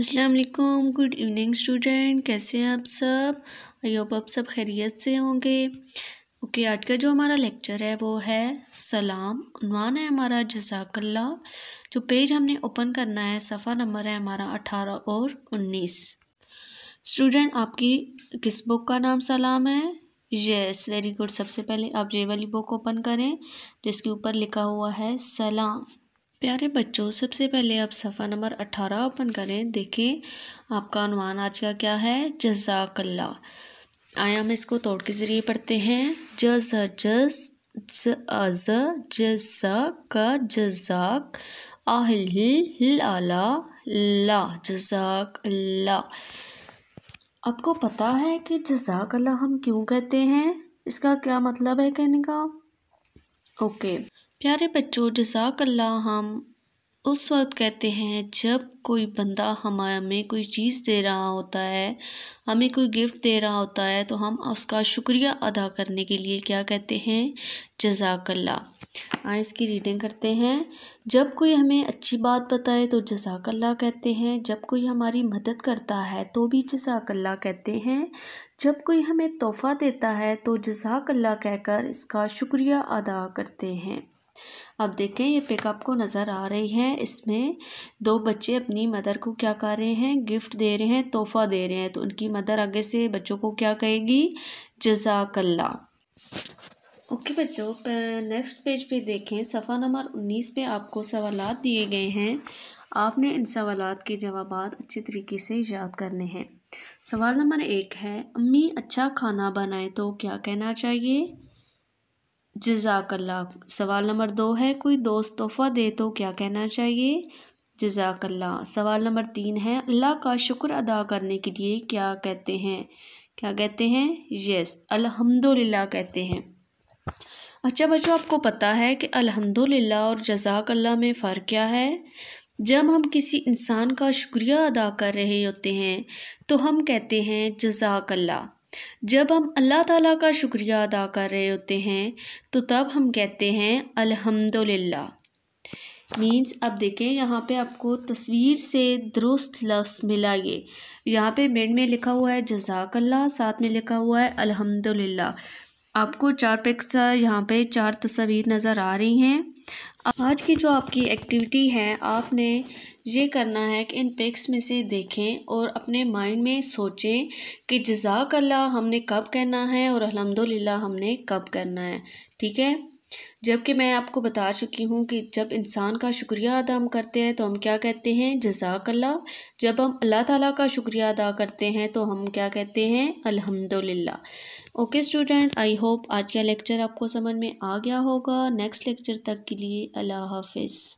अस्सलाम वालेकुम good evening student कैसे हैं आप सब आई होप आप सब खैरियत से होंगे ओके okay, आज का जो हमारा लेक्चर है वो है सलाम उनवान है हमारा जजाकल्ला जो पेज हमने ओपन करना है सफ़ा नंबर है हमारा अठारह और उन्नीस स्टूडेंट आपकी किस बुक का नाम सलाम है येस वेरी गुड सबसे पहले आप ये वाली बुक ओपन करें जिसके ऊपर लिखा हुआ है सलाम प्यारे बच्चों सबसे पहले आप सफ़ा नंबर अट्ठारह ओपन करें देखें आपका अनुमान आज का क्या है जजाकल्ला आया हम इसको तोड़ के ज़रिए पढ़ते हैं जज जस ज अज जस क जजाक आहिल आला ला जजाक ला आपको पता है कि जजाकल्ला हम क्यों कहते हैं इसका क्या मतलब है कहने का ओके okay. प्यारे बच्चों जजाकल्ला हम उस वक्त कहते हैं जब कोई बंदा हमें कोई चीज़ दे रहा होता है हमें कोई गिफ्ट दे रहा होता है तो हम उसका शुक्रिया अदा करने के लिए क्या कहते हैं जजाकल्ला आए इसकी रीडिंग करते हैं जब कोई हमें अच्छी बात बताए तो जजाकल्ला कहते हैं जब कोई हमारी मदद करता है तो भी जजाकल्ला कहते हैं जब कोई हमें तोहफ़ा देता है तो जजाकल्ला कहकर इसका शुक्रिया अदा करते हैं अब देखें ये पिक आपको नज़र आ रही है इसमें दो बच्चे अपनी मदर को क्या कर रहे हैं गिफ्ट दे रहे हैं तोहफा दे रहे हैं तो उनकी मदर आगे से बच्चों को क्या कहेगी जजाकल्ला ओके okay, बच्चों नेक्स्ट पेज पे देखें सफ़ा नंबर उन्नीस पे आपको सवाल दिए गए हैं आपने इन सवाल के जवाब अच्छे तरीके से याद करने हैं सवाल नंबर एक है अम्मी अच्छा खाना बनाए तो क्या कहना चाहिए जजाकल्ला सवाल नंबर दो है कोई दोस्त तोहफ़ा दे तो क्या कहना चाहिए जजाकल्ला सवाल नंबर तीन है अल्लाह का शुक्र अदा करने के लिए क्या कहते हैं क्या कहते हैं यस अल्हम्दुलिल्लाह कहते हैं अच्छा बच्चों आपको पता है कि अल्हम्दुलिल्लाह और जजाकल्ला में फ़र्क क्या है जब हम किसी इंसान का शुक्रिया अदा कर रहे होते हैं तो हम कहते हैं जजाकल्ला जब हम अल्लाह ताला का शुक्रिया अदा कर रहे होते हैं तो तब हम कहते हैं अल्हम्दुलिल्लाह मींस अब देखें यहाँ पे आपको तस्वीर से दुरुस्त लफ्स मिला ये यहाँ पे मेड में लिखा हुआ है जजाकल्ला साथ में लिखा हुआ है अल्हम्दुलिल्लाह आपको चार पिक्स यहाँ पे चार तस्वीर नज़र आ रही हैं आज की जो आपकी एक्टिविटी है आपने ये करना है कि इन पिक्स में से देखें और अपने माइंड में सोचें कि जजाकल्ला हमने कब कहना है और अलहमदिल्ला हमने कब करना है ठीक है जबकि मैं आपको बता चुकी हूँ कि जब इंसान का शुक्रिया अदा हम करते हैं तो हम क्या कहते हैं जजाकल्ला जब हम अल्लाह ताला का शुक्रिया अदा करते हैं तो हम क्या कहते हैं अल्हम्दुलिल्लाह ओके स्टूडेंट आई होप आज का लेक्चर आपको समझ में आ गया होगा नेक्स्ट लेक्चर तक के लिए अल्लाह हाफिज़